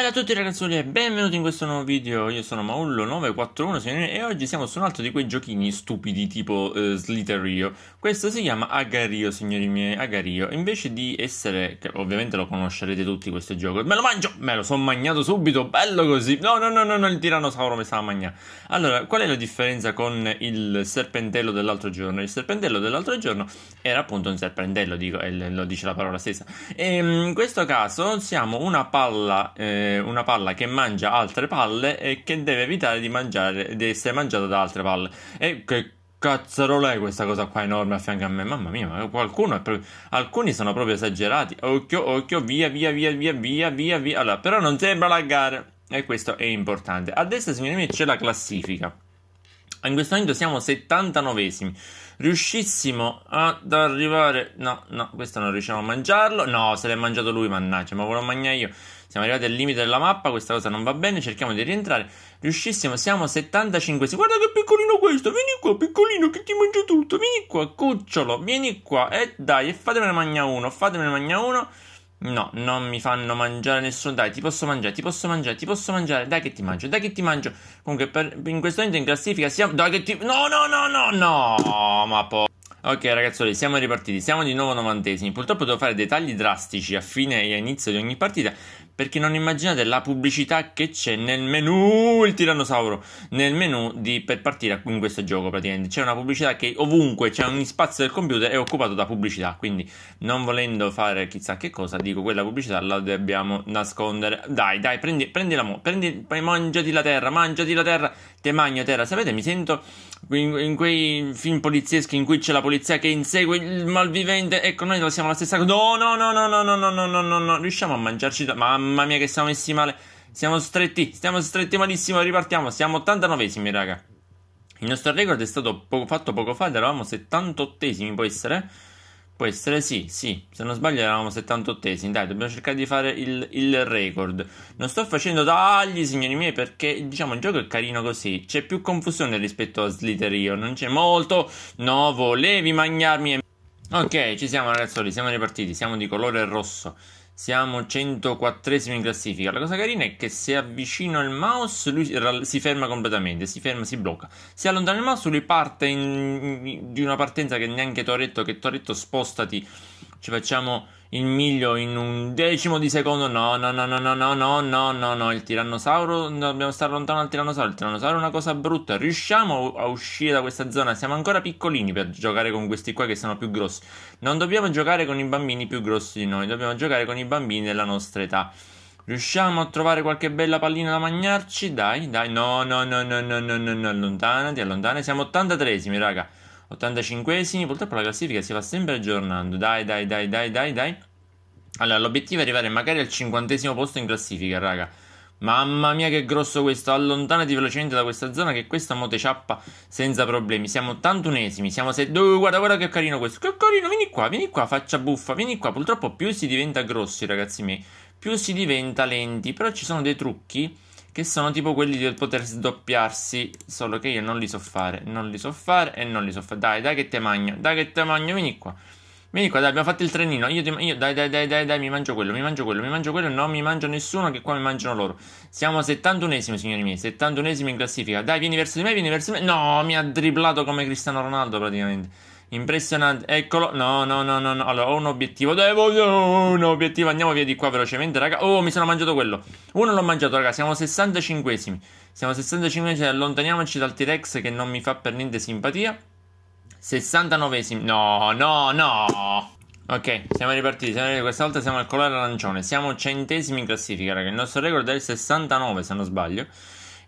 Bella a tutti ragazzuoli e benvenuti in questo nuovo video, io sono Maullo941 e oggi siamo su un altro di quei giochini stupidi tipo uh, eh, Slitterio Questo si chiama Agario signori miei, Agario Invece di essere, che ovviamente lo conoscerete tutti questo gioco Me lo mangio, me lo sono mangiato subito, bello così No no no no, no il tirannosauro mi stava mangiando Allora, qual è la differenza con il serpentello dell'altro giorno? Il serpentello dell'altro giorno era appunto un serpentello, dico, e lo dice la parola stessa E ehm, in questo caso siamo una palla... Eh, una palla che mangia altre palle e che deve evitare di, mangiare, di essere mangiata da altre palle. E che cazzarola è questa cosa qua enorme a fianco a me? Mamma mia, ma qualcuno proprio, alcuni sono proprio esagerati. Occhio, occhio, via, via, via, via, via, via, via. Allora, però non sembra laggare e questo è importante. A destra, signori miei, c'è la classifica. In questo momento siamo 79esimi. Riuscissimo ad arrivare. No, no, questo non riusciamo a mangiarlo. No, se l'è mangiato lui, mannaggia, ma volevo mangiare io. Siamo arrivati al limite della mappa, questa cosa non va bene, cerchiamo di rientrare. Riuscissimo, siamo 75. Guarda che piccolino questo, vieni qua, piccolino, che ti mangio tutto. Vieni qua, cucciolo, vieni qua. E eh, dai, fatemene magna uno, fatemene magna uno. No, non mi fanno mangiare nessuno. Dai, ti posso mangiare, ti posso mangiare, ti posso mangiare. Dai che ti mangio, dai che ti mangio. Comunque, per, in questo momento in classifica siamo. Dai che ti. No, no, no, no, no. Ma poi. Ok ragazzi, siamo ripartiti, siamo di nuovo novantesimi. Purtroppo devo fare dei tagli drastici a fine e a inizio di ogni partita perché non immaginate la pubblicità che c'è nel menu il tirannosauro nel menu di, per partire in questo gioco praticamente c'è una pubblicità che ovunque c'è ogni spazio del computer è occupato da pubblicità quindi non volendo fare chissà che cosa dico quella pubblicità la dobbiamo nascondere dai dai prendi, la mo prendi, mangiati la terra mangiati la terra te magno terra sapete mi sento in, in quei film polizieschi in cui c'è la polizia che insegue il malvivente ecco noi siamo la stessa cosa no no no no no no no no no no riusciamo a mangiarci da mamma Mamma mia, che siamo messi male. Siamo stretti, stiamo stretti malissimo. Ripartiamo. Siamo 89esimi, raga. Il nostro record è stato poco, fatto poco fa. Eravamo 78esimi, può essere? Può essere, sì, sì. Se non sbaglio, eravamo 78esimi. Dai, dobbiamo cercare di fare il, il record. Non sto facendo tagli, signori miei, perché diciamo il gioco è carino così. C'è più confusione rispetto a Slitterio. Non c'è molto. No, volevi mangiarmi. Ok, ci siamo, ragazzi. Siamo ripartiti. Siamo di colore rosso. Siamo 104 in classifica. La cosa carina è che se avvicino il mouse lui si ferma completamente, si ferma, si blocca. Se allontano il mouse lui parte in, in, di una partenza che neanche Toretto, che Toretto spostati ci facciamo il miglio in un decimo di secondo. No, no, no, no, no, no, no, no, no, no. Il tirannosauro, dobbiamo stare lontano dal tirannosauro. Il tirannosauro è una cosa brutta. Riusciamo a uscire da questa zona. Siamo ancora piccolini per giocare con questi qua che sono più grossi. Non dobbiamo giocare con i bambini più grossi di noi, dobbiamo giocare con i bambini della nostra età. Riusciamo a trovare qualche bella pallina da mangiarci? Dai, dai. No, no, no, no, no, no, no, Allontanati, allontanati. Siamo 83esimi, raga. 85esimi, purtroppo la classifica si va sempre aggiornando. Dai, dai, dai, dai, dai, dai. Allora, l'obiettivo è arrivare magari al 50 posto in classifica, raga. Mamma mia che grosso questo, allontanati velocemente da questa zona che questa mote ciappa senza problemi. Siamo 81esimi, siamo 7... Oh, guarda, guarda che carino questo, che carino, vieni qua, vieni qua, faccia buffa, vieni qua. Purtroppo più si diventa grossi, ragazzi miei, più si diventa lenti, però ci sono dei trucchi che sono tipo quelli del poter sdoppiarsi, solo che io non li so fare, non li so fare e non li so fare. Dai, dai che te magno, dai che te magno, vieni qua. Vieni qua, dai, abbiamo fatto il trenino. Io, ti, io dai, dai, dai, dai, dai, mi mangio quello, mi mangio quello, mi mangio quello. Non mi mangio nessuno, che qua mi mangiano loro. Siamo 71esimi, signori miei. 71esimi in classifica. Dai, vieni verso di me, vieni verso di me. No, mi ha dribblato come Cristiano Ronaldo praticamente. Impressionante. Eccolo. No, no, no, no, no. Allora, ho un obiettivo. Devo un obiettivo. Andiamo via di qua velocemente, raga. Oh, mi sono mangiato quello. Uno l'ho mangiato, raga. Siamo 65esimi. Siamo 65esimi. Allontaniamoci dal T-Rex che non mi fa per niente simpatia. 69esimi. No, no, no. Ok, siamo ripartiti. Siamo ripartiti. Questa volta siamo al colore arancione. Siamo centesimi in classifica, raga. Il nostro record è il 69, se non sbaglio.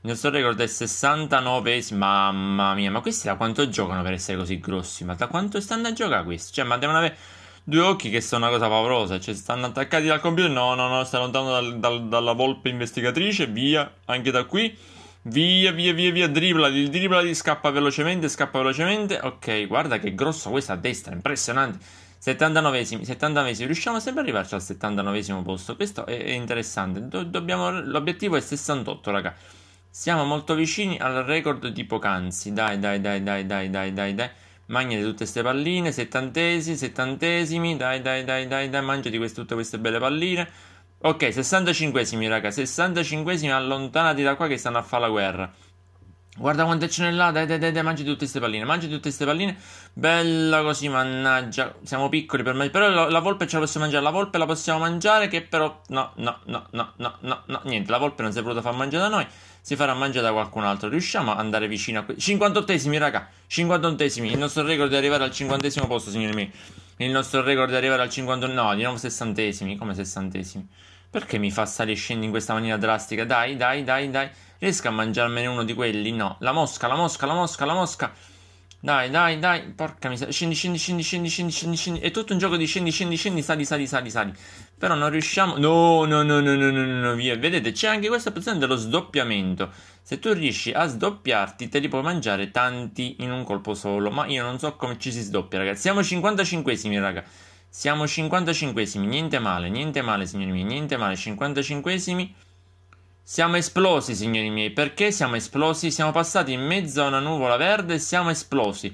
Il nostro record è 69. Mamma mia, ma questi da quanto giocano per essere così grossi? Ma da quanto stanno a giocare questi? Cioè, ma devono avere due occhi che sono una cosa paurosa. Cioè, stanno attaccati dal computer. No, no, no, stanno lontano dal, dal, dalla volpe investigatrice. Via, anche da qui. Via, via, via, via, driblati, driblati, scappa velocemente, scappa velocemente. Ok, guarda che grosso questa a destra, impressionante. 79esimi, 79esimi, riusciamo sempre ad arrivarci al 79esimo posto. Questo è, è interessante. Do, dobbiamo, l'obiettivo è 68, raga. Siamo molto vicini al record di poc'anzi. Dai, dai, dai, dai, dai, dai, dai, dai. Magnate tutte queste palline, settantesimi, settantesimi, dai, dai, dai, dai, dai, mangiati queste, tutte queste belle palline. Ok, 65esimi, raga, 65esimi, allontanati da qua che stanno a fare la guerra. Guarda quante ce n'è là, dai, dai, dai, dai, mangi tutte queste palline, mangi tutte queste palline. Bella così, mannaggia. Siamo piccoli per me. Però la, la, volpe ce la possiamo mangiare, la volpe la possiamo mangiare, che però... No, no, no, no, no, no, no. Niente, la volpe non si è voluta far mangiare da noi, si farà mangiare da qualcun altro. Riusciamo ad andare vicino a... Que- 58esimi, raga, 58esimi. Il nostro record è arrivare al 50 esimo posto, signori miei. Il nostro record è arrivare al 50... No, di nuovo 60esimi, come 60esimi. Perché mi fa salire e scendere in questa maniera drastica? Dai, dai, dai, dai. Riesco a mangiarmene uno di quelli? No. La mosca, la mosca, la mosca, la mosca. Dai, dai, dai. Porca miseria. Scendi, scendi, scendi, scendi, scendi, scendi, scendi. È tutto un gioco di scendi, scendi, scendi, sali, sali, sali, sali. Però non riusciamo. No, no, no, no, no, no, no, via. Vedete, c'è anche questa opzione dello sdoppiamento. Se tu riesci a sdoppiarti, te li puoi mangiare tanti in un colpo solo. Ma io non so come ci si sdoppia, ragazzi. Siamo 55esimi, raga. Siamo 55esimi. Niente male, niente male, signori miei. Niente male, 55esimi. Siamo esplosi, signori miei. Perché siamo esplosi? Siamo passati in mezzo a una nuvola verde e siamo esplosi.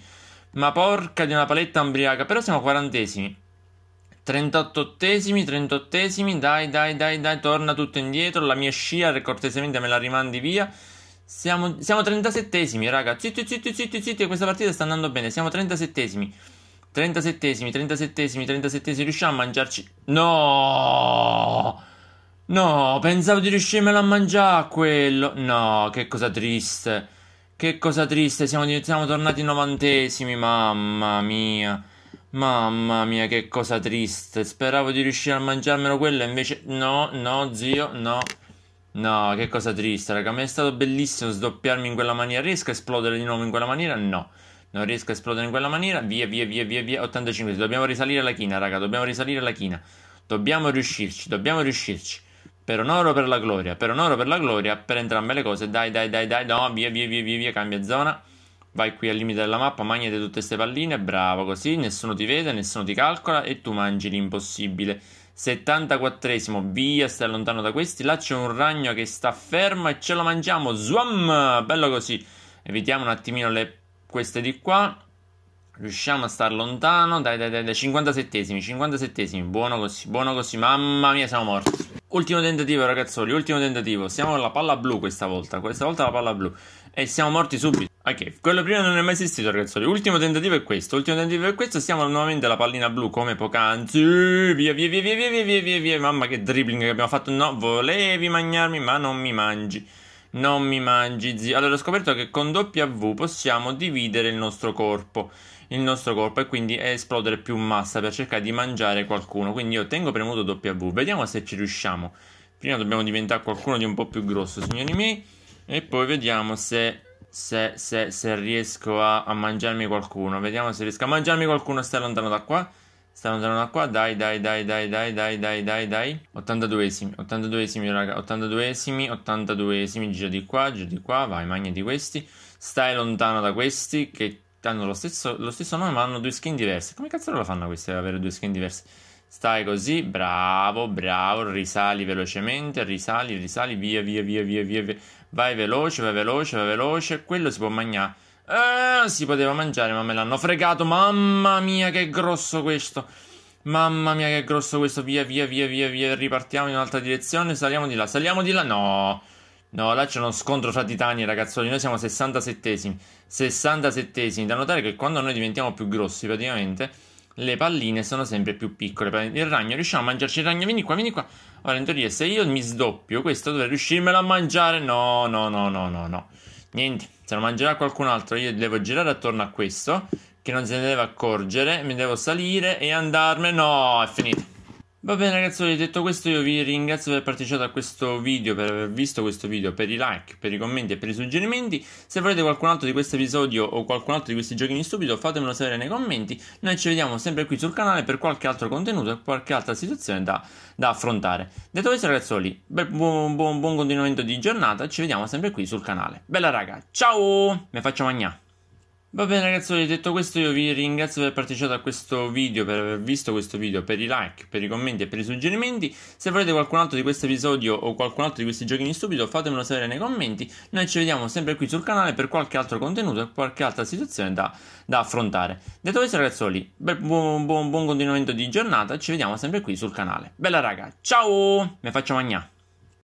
Ma porca di una paletta ambriaca. Però siamo quarantesimi. 38esimi, 38esimi. Dai, dai, dai, dai. Torna tutto indietro. La mia scia, cortesemente, me la rimandi via. Siamo, siamo 37esimi, raga. Zitti, zitti, zitti, zitti. Questa partita sta andando bene. Siamo 37esimi. 37esimi, 37esimi, 37esimi. Riusciamo a mangiarci. No! No, pensavo di riuscirmelo a mangiare quello. No, che cosa triste. Che cosa triste, siamo, siamo tornati novantesimi, mamma mia. Mamma mia, che cosa triste. Speravo di riuscire a mangiarmelo quello, invece no, no, zio, no. No, che cosa triste, raga. Mi è stato bellissimo sdoppiarmi in quella maniera. Riesco a esplodere di nuovo in quella maniera? No. Non riesco a esplodere in quella maniera. Via, via, via, via, via. 85. Dobbiamo risalire la china, raga. Dobbiamo risalire la china. Dobbiamo riuscirci, dobbiamo riuscirci per onoro per la gloria, per onoro per la gloria, per entrambe le cose, dai, dai, dai, dai, no, via, via, via, via, via, cambia zona, vai qui al limite della mappa, mangiate tutte queste palline, bravo, così nessuno ti vede, nessuno ti calcola e tu mangi l'impossibile. 74esimo, via, stai lontano da questi, là c'è un ragno che sta fermo e ce lo mangiamo, zwam, bello così. Evitiamo un attimino le, queste di qua, riusciamo a star lontano, dai, dai, dai, dai, 57esimi, 57esimi, buono così, buono così, mamma mia, siamo morti. Ultimo tentativo, ragazzoli. Ultimo tentativo. Siamo alla palla blu questa volta. Questa volta la palla blu. E siamo morti subito. Ok, quello prima non è mai esistito, ragazzoli. Ultimo tentativo è questo. Ultimo tentativo è questo. Siamo nuovamente alla pallina blu come poc'anzi. Via, via, via, via, via, via, via, via. Mamma che dribbling che abbiamo fatto. No, volevi mangiarmi, ma non mi mangi. Non mi mangi, zio. Allora ho scoperto che con W possiamo dividere il nostro corpo, il nostro corpo e quindi esplodere più massa per cercare di mangiare qualcuno. Quindi io tengo premuto W, vediamo se ci riusciamo. Prima dobbiamo diventare qualcuno di un po' più grosso, signori miei, e poi vediamo se se, se, se riesco a, a mangiarmi qualcuno. Vediamo se riesco a mangiarmi qualcuno. Stai lontano da qua. Stanno tornando qua, dai, dai, dai, dai, dai, dai, dai, dai, dai. 82esimi, 82esimi, raga, 82esimi, 82esimi, giro di qua, giro di qua, vai, magna di questi. Stai lontano da questi che hanno lo stesso, lo stesso nome ma hanno due skin diverse. Come cazzo lo fanno questi ad avere due skin diverse? Stai così, bravo, bravo, risali velocemente, risali, risali, via, via, via, via, via. via. Vai veloce, vai veloce, vai veloce, quello si può mangiare eh, si poteva mangiare, ma me l'hanno fregato. Mamma mia, che grosso questo. Mamma mia, che grosso questo. Via, via, via, via, via. Ripartiamo in un'altra direzione. Saliamo di là, saliamo di là. No. No, là c'è uno scontro fra titani, ragazzoli. Noi siamo 67esimi. 67esimi. Da notare che quando noi diventiamo più grossi, praticamente, le palline sono sempre più piccole. Il ragno, riusciamo a mangiarci il ragno? Vieni qua, vieni qua. Ora, in teoria, se io mi sdoppio, questo dovrei riuscirmelo a mangiare. No, no, no, no, no, no. Niente, se lo mangerà qualcun altro, io devo girare attorno a questo, che non se ne deve accorgere, mi devo salire e andarmene. No, è finito. Va bene ragazzi, detto questo io vi ringrazio per aver partecipato a questo video, per aver visto questo video, per i like, per i commenti e per i suggerimenti. Se volete qualcun altro di questo episodio o qualcun altro di questi giochini stupido fatemelo sapere nei commenti. Noi ci vediamo sempre qui sul canale per qualche altro contenuto e qualche altra situazione da, da affrontare. Detto questo ragazzoli, buon, buon, buon continuamento di giornata, ci vediamo sempre qui sul canale. Bella raga, ciao! Mi faccio magna! Va bene ragazzi, detto questo io vi ringrazio per aver partecipato a questo video, per aver visto questo video, per i like, per i commenti e per i suggerimenti. Se volete qualcun altro di questo episodio o qualcun altro di questi giochini stupido fatemelo sapere nei commenti. Noi ci vediamo sempre qui sul canale per qualche altro contenuto e qualche altra situazione da, da affrontare. Detto questo ragazzoli, buon, buon, buon continuamento di giornata, ci vediamo sempre qui sul canale. Bella raga, ciao! Mi faccio magna!